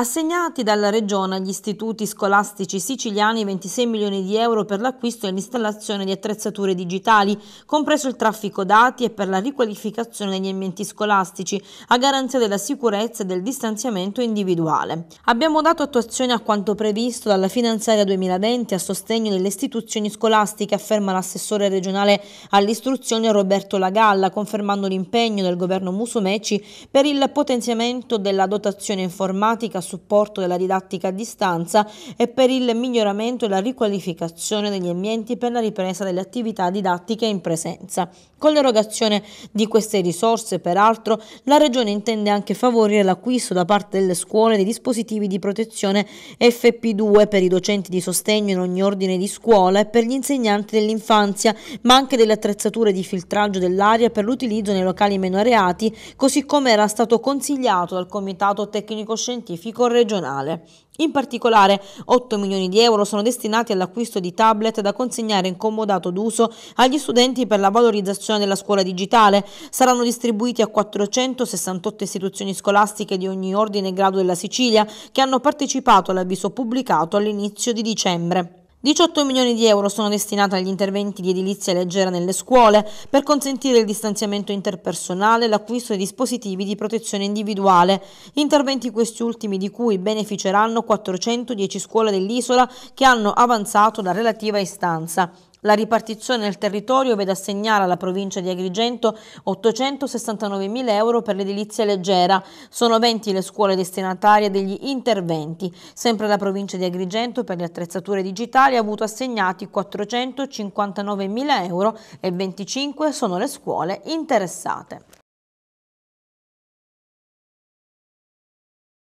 Assegnati dalla Regione agli istituti scolastici siciliani 26 milioni di euro per l'acquisto e l'installazione di attrezzature digitali, compreso il traffico dati e per la riqualificazione degli ambienti scolastici, a garanzia della sicurezza e del distanziamento individuale. Abbiamo dato attuazione a quanto previsto dalla finanziaria 2020 a sostegno delle istituzioni scolastiche, afferma l'assessore regionale all'istruzione Roberto Lagalla, confermando l'impegno del governo Musumeci per il potenziamento della dotazione informatica supporto della didattica a distanza e per il miglioramento e la riqualificazione degli ambienti per la ripresa delle attività didattiche in presenza. Con l'erogazione di queste risorse, peraltro, la Regione intende anche favorire l'acquisto da parte delle scuole dei dispositivi di protezione FP2 per i docenti di sostegno in ogni ordine di scuola e per gli insegnanti dell'infanzia, ma anche delle attrezzature di filtraggio dell'aria per l'utilizzo nei locali meno areati, così come era stato consigliato dal Comitato Tecnico Scientifico tecnico regionale. In particolare 8 milioni di euro sono destinati all'acquisto di tablet da consegnare in comodato d'uso agli studenti per la valorizzazione della scuola digitale. Saranno distribuiti a 468 istituzioni scolastiche di ogni ordine e grado della Sicilia che hanno partecipato all'avviso pubblicato all'inizio di dicembre. 18 milioni di euro sono destinati agli interventi di edilizia leggera nelle scuole per consentire il distanziamento interpersonale, e l'acquisto di dispositivi di protezione individuale, interventi questi ultimi di cui beneficeranno 410 scuole dell'isola che hanno avanzato la relativa istanza. La ripartizione del territorio vede assegnare alla provincia di Agrigento 869.000 euro per l'edilizia leggera. Sono 20 le scuole destinatarie degli interventi. Sempre la provincia di Agrigento per le attrezzature digitali ha avuto assegnati 459.000 euro e 25 sono le scuole interessate.